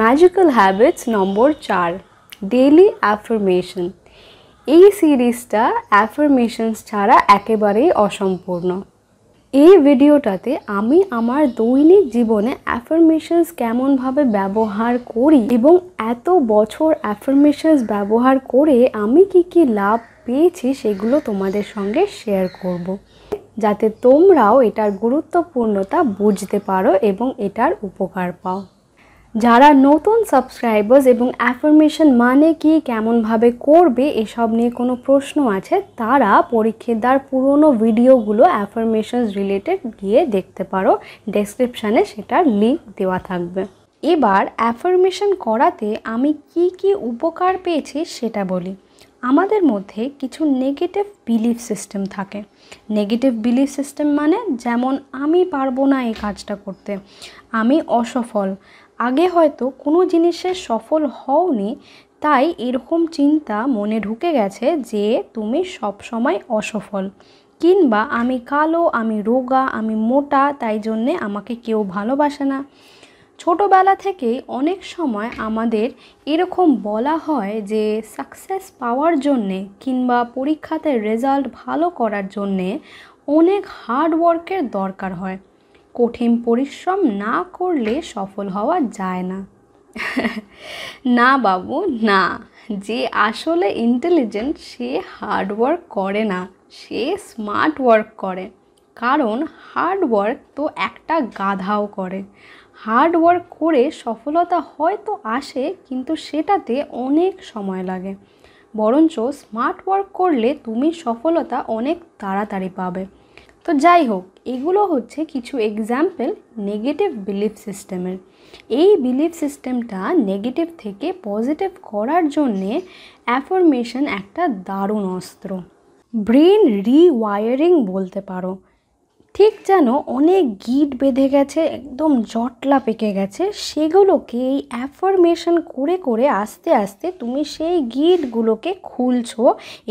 Magical habits নম্বর চার daily affirmation এই সিরিজটা অ্যাফার্মেশনস ছাড়া একেবারেই অসম্পূর্ণ এই ভিডিওটাতে আমি আমার দৈনিক জীবনে অ্যাফার্মেশনস কেমনভাবে ব্যবহার করি এবং এত বছর অ্যাফার্মেশনস ব্যবহার করে আমি কি কি লাভ পেয়েছি সেগুলো তোমাদের সঙ্গে শেয়ার করব। যাতে তোমরাও এটার গুরুত্বপূর্ণতা বুঝতে পারো এবং এটার উপকার পাও যারা নতুন সাবস্ক্রাইবার্স এবং অ্যাফার্মেশন মানে কি কেমনভাবে করবে এসব নিয়ে কোনো প্রশ্ন আছে তারা পরীক্ষেদার পুরনো ভিডিওগুলো অ্যাফার্মেশনস রিলেটেড গিয়ে দেখতে পারো ডেসক্রিপশানে সেটার লিঙ্ক দেওয়া থাকবে এবার অ্যাফার্মেশন করাতে আমি কি কি উপকার পেয়েছি সেটা বলি আমাদের মধ্যে কিছু নেগেটিভ বিলিফ সিস্টেম থাকে নেগেটিভ বিলিফ সিস্টেম মানে যেমন আমি পারবো না এই কাজটা করতে আমি অসফল আগে হয়তো কোনো জিনিসে সফল হওনি তাই এরকম চিন্তা মনে ঢুকে গেছে যে তুমি সবসময় অসফল কিংবা আমি কালো আমি রোগা আমি মোটা তাই জন্যে আমাকে কেউ ভালোবাসে না ছোটোবেলা থেকেই অনেক সময় আমাদের এরকম বলা হয় যে সাকসেস পাওয়ার জন্যে কিংবা পরীক্ষাতে রেজাল্ট ভালো করার জন্যে অনেক হার্ডওয়ার্কের দরকার হয় কঠিন পরিশ্রম না করলে সফল হওয়া যায় না না বাবু না যে আসলে ইন্টেলিজেন্ট সে হার্ডওয়ার্ক করে না সে স্মার্ট ওয়ার্ক করে কারণ হার্ডওয়ার্ক তো একটা গাধাও করে হার্ড ওয়ার্ক করে সফলতা হয়তো আসে কিন্তু সেটাতে অনেক সময় লাগে বরঞ্চ স্মার্ট ওয়ার্ক করলে তুমি সফলতা অনেক তাড়াতাড়ি পাবে তো যাই হোক এগুলো হচ্ছে কিছু এক্সাম্পল নেগেটিভ বিলিফ সিস্টেমের এই বিলিফ সিস্টেমটা নেগেটিভ থেকে পজিটিভ করার জন্যে অ্যাফরমেশন একটা দারুণ অস্ত্র ব্রেন রিওয়ায়ারিং বলতে পারো ঠিক যেন অনেক গিট বেঁধে গেছে একদম জটলা পেকে গেছে সেগুলোকে এই অ্যাফরমেশন করে করে আস্তে আস্তে তুমি সেই গিটগুলোকে খুলছো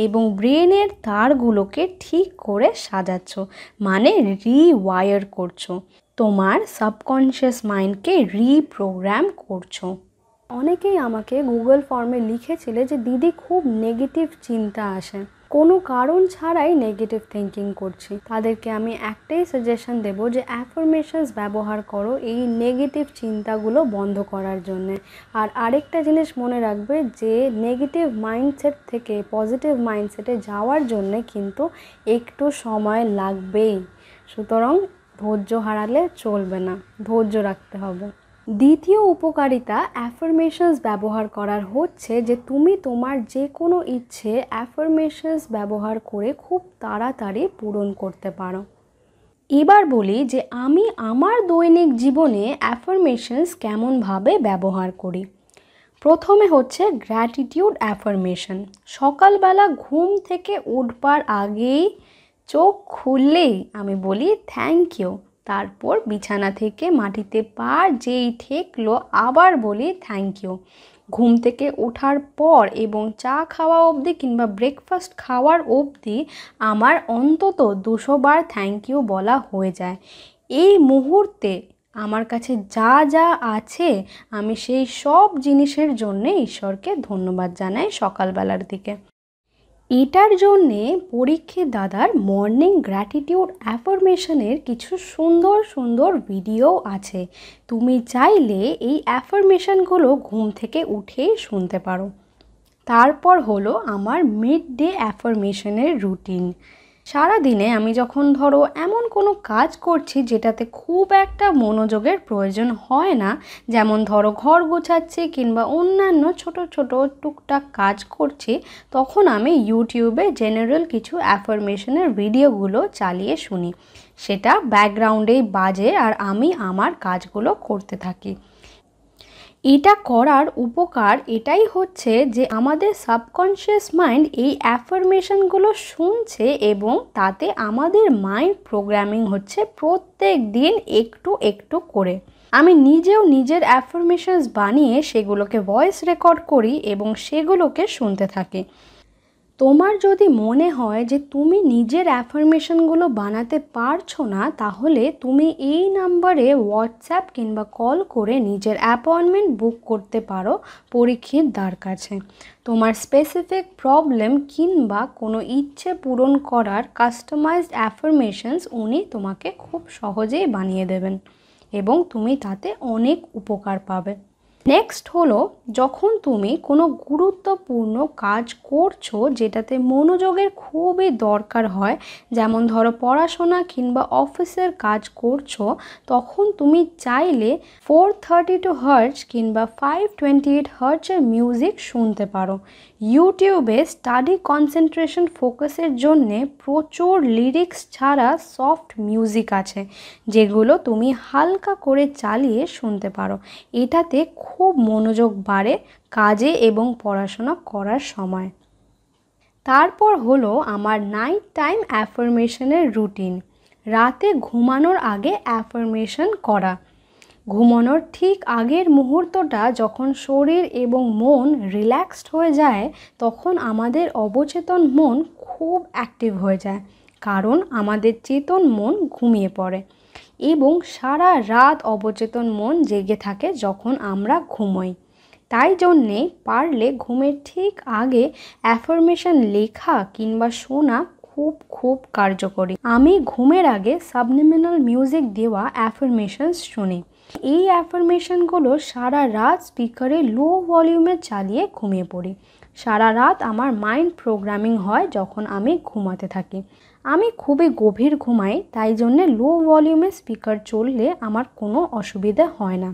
এবং ব্রেনের তারগুলোকে ঠিক করে সাজাচ্ছ মানে রিওয়ায়ার করছো তোমার সাবকনশিয়াস মাইন্ডকে রিপ্রোগ্রাম করছো অনেকেই আমাকে গুগল ফর্মে লিখেছিলে যে দিদি খুব নেগেটিভ চিন্তা আসে কোনো কারণ ছাড়াই নেগেটিভ থিঙ্কিং করছি তাদেরকে আমি একটাই সাজেশন দেব যে অ্যাফরমেশনস ব্যবহার করো এই নেগেটিভ চিন্তাগুলো বন্ধ করার জন্য আর আরেকটা জিনিস মনে রাখবে যে নেগেটিভ মাইন্ডসেট থেকে পজিটিভ মাইন্ডসেটে যাওয়ার জন্য কিন্তু একটু সময় লাগবেই সুতরাং ধৈর্য হারালে চলবে না ধৈর্য রাখতে হবে দ্বিতীয় উপকারিতা অ্যাফার্মেশনস ব্যবহার করার হচ্ছে যে তুমি তোমার যে কোনো ইচ্ছে অ্যাফার্মেশনস ব্যবহার করে খুব তাড়াতাড়ি পূরণ করতে পারো এবার বলি যে আমি আমার দৈনিক জীবনে অ্যাফার্মেশনস কেমনভাবে ব্যবহার করি প্রথমে হচ্ছে গ্র্যাটিটিউড অ্যাফার্মেশন সকালবেলা ঘুম থেকে উঠবার আগেই চোখ খুললেই আমি বলি থ্যাংক ইউ তারপর বিছানা থেকে মাটিতে পা যেই ঠেকলো আবার বলি থ্যাংক ইউ ঘুম থেকে ওঠার পর এবং চা খাওয়া অবধি কিংবা ব্রেকফাস্ট খাওয়ার অবধি আমার অন্তত দুশো বার থ্যাংক ইউ বলা হয়ে যায় এই মুহূর্তে আমার কাছে যা যা আছে আমি সেই সব জিনিসের জন্যে ঈশ্বরকে ধন্যবাদ জানাই সকালবেলার দিকে এটার জন্যে পরীক্ষে দাদার মর্নিং গ্র্যাটিটিউড অ্যাফরমেশনের কিছু সুন্দর সুন্দর ভিডিও আছে তুমি চাইলে এই অ্যাফরমেশনগুলো ঘুম থেকে উঠে শুনতে পারো তারপর হলো আমার মিড ডে অ্যাফরমেশনের রুটিন সারা দিনে আমি যখন ধরো এমন কোনো কাজ করছি যেটাতে খুব একটা মনোযোগের প্রয়োজন হয় না যেমন ধরো ঘর গোছাচ্ছি কিংবা অন্যান্য ছোট ছোট টুকটাক কাজ করছি তখন আমি ইউটিউবে জেনারেল কিছু অ্যাফরমেশনের ভিডিওগুলো চালিয়ে শুনি সেটা ব্যাকগ্রাউন্ডেই বাজে আর আমি আমার কাজগুলো করতে থাকি এটা করার উপকার এটাই হচ্ছে যে আমাদের সাবকনশিয়াস মাইন্ড এই অ্যাফার্মেশনগুলো শুনছে এবং তাতে আমাদের মাইন্ড প্রোগ্রামিং হচ্ছে প্রত্যেক দিন একটু একটু করে আমি নিজেও নিজের অ্যাফার্মেশনস বানিয়ে সেগুলোকে ভয়েস রেকর্ড করি এবং সেগুলোকে শুনতে থাকি তোমার যদি মনে হয় যে তুমি নিজের অ্যাফার্মেশনগুলো বানাতে পারছো না তাহলে তুমি এই নাম্বারে হোয়াটসঅ্যাপ কিংবা কল করে নিজের অ্যাপয়েন্টমেন্ট বুক করতে পারো পরীক্ষিত দ্বার কাছে তোমার স্পেসিফিক প্রবলেম কিংবা কোনো ইচ্ছে পূরণ করার কাস্টমাইজড অ্যাফার্মেশনস উনি তোমাকে খুব সহজেই বানিয়ে দেবেন এবং তুমি তাতে অনেক উপকার পাবে নেক্সট হলো যখন তুমি কোনো গুরুত্বপূর্ণ কাজ করছো যেটাতে মনোযোগের খুবই দরকার হয় যেমন ধরো পড়াশোনা কিংবা অফিসের কাজ করছো তখন তুমি চাইলে ফোর থার্টি টু হার্জ কিংবা ফাইভ টোয়েন্টি এইট হার্জের মিউজিক শুনতে পারো ইউটিউবে স্টাডি কনসেন্ট্রেশন ফোকাসের জন্যে প্রচুর লিরিক্স ছাড়া সফট মিউজিক আছে যেগুলো তুমি হালকা করে চালিয়ে শুনতে পারো এটাতে খুব মনোযোগ বাড়ে কাজে এবং পড়াশোনা করার সময় তারপর হলো আমার নাইট টাইম অ্যাফরমেশনের রুটিন রাতে ঘুমানোর আগে অ্যাফরমেশন করা ঘুমানোর ঠিক আগের মুহূর্তটা যখন শরীর এবং মন রিল্যাক্সড হয়ে যায় তখন আমাদের অবচেতন মন খুব অ্যাক্টিভ হয়ে যায় কারণ আমাদের চেতন মন ঘুমিয়ে পড়ে এবং সারা রাত অবচেতন মন জেগে থাকে যখন আমরা ঘুমোই তাই জন্যে পারলে ঘুমের ঠিক আগে অ্যাফরমেশন লেখা কিংবা শোনা খুব খুব কার্যকরী আমি ঘুমের আগে সাবনিমিনাল মিউজিক দেওয়া অ্যাফরমেশন শুনি এই অ্যাফরমেশনগুলো সারা রাত স্পিকারে লো ভলিউমে চালিয়ে ঘুমিয়ে পড়ি সারা রাত আমার মাইন্ড প্রোগ্রামিং হয় যখন আমি ঘুমাতে থাকি আমি খুবই গভীর ঘুমাই তাই জন্যে লো ভলিউমে স্পিকার চললে আমার কোনো অসুবিধা হয় না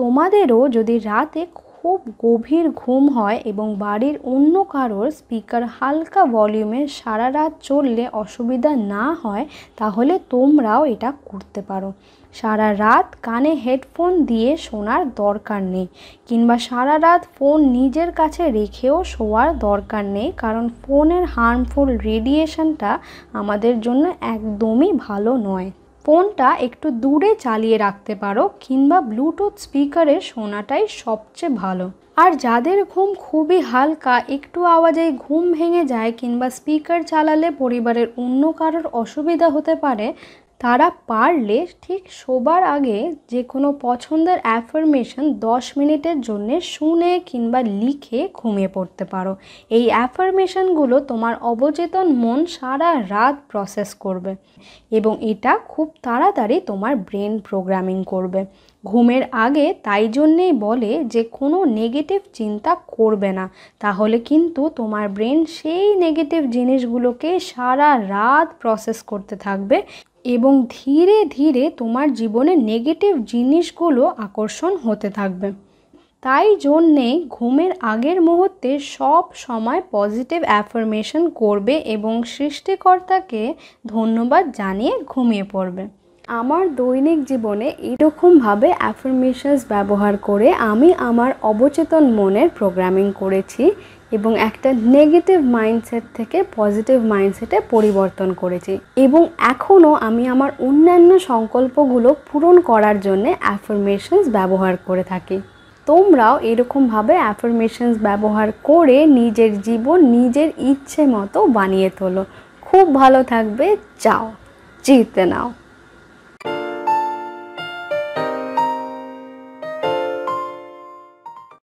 তোমাদেরও যদি রাতে খুব গভীর ঘুম হয় এবং বাড়ির অন্য কারোর স্পিকার হালকা ভলিউমে সারা রাত চললে অসুবিধা না হয় তাহলে তোমরাও এটা করতে পারো সারা রাত কানে হেডফোন দিয়ে শোনার দরকার নেই কিংবা সারা রাত ফোন নিজের কাছে রেখেও শোয়ার দরকার নেই কারণ ফোনের হার্মফুল রেডিয়েশনটা আমাদের জন্য একদমই ভালো নয় ফোনটা একটু দূরে চালিয়ে রাখতে পারো কিংবা ব্লুটুথ স্পিকারে শোনাটাই সবচেয়ে ভালো আর যাদের ঘুম খুবই হালকা একটু আওয়াজে ঘুম ভেঙে যায় কিংবা স্পিকার চালালে পরিবারের অন্য কারোর অসুবিধা হতে পারে তারা পারলে ঠিক শোবার আগে যে কোনো পছন্দের অ্যাফার্মেশন দশ মিনিটের জন্য শুনে কিংবা লিখে ঘুমিয়ে পড়তে পারো এই অ্যাফার্মেশনগুলো তোমার অবচেতন মন সারা রাত প্রসেস করবে এবং এটা খুব তাড়াতাড়ি তোমার ব্রেন প্রোগ্রামিং করবে ঘুমের আগে তাই জন্যেই বলে যে কোনো নেগেটিভ চিন্তা করবে না তাহলে কিন্তু তোমার ব্রেন সেই নেগেটিভ জিনিসগুলোকে সারা রাত প্রসেস করতে থাকবে এবং ধীরে ধীরে তোমার জীবনে নেগেটিভ জিনিসগুলো আকর্ষণ হতে থাকবে তাই জন্যে ঘুমের আগের মুহূর্তে সব সময় পজিটিভ অ্যাফরমেশন করবে এবং সৃষ্টিকর্তাকে ধন্যবাদ জানিয়ে ঘুমিয়ে পড়বে আমার দৈনিক জীবনে এরকমভাবে অ্যাফার্মেশনস ব্যবহার করে আমি আমার অবচেতন মনের প্রোগ্রামিং করেছি এবং একটা নেগেটিভ মাইন্ডসেট থেকে পজিটিভ মাইন্ডসেটে পরিবর্তন করেছি এবং এখনও আমি আমার অন্যান্য সংকল্পগুলো পূরণ করার জন্য অ্যাফার্মেশনস ব্যবহার করে থাকি তোমরাও এরকমভাবে অ্যাফার্মেশনস ব্যবহার করে নিজের জীবন নিজের ইচ্ছে মতো বানিয়ে তোলো খুব ভালো থাকবে চাও জিতে নাও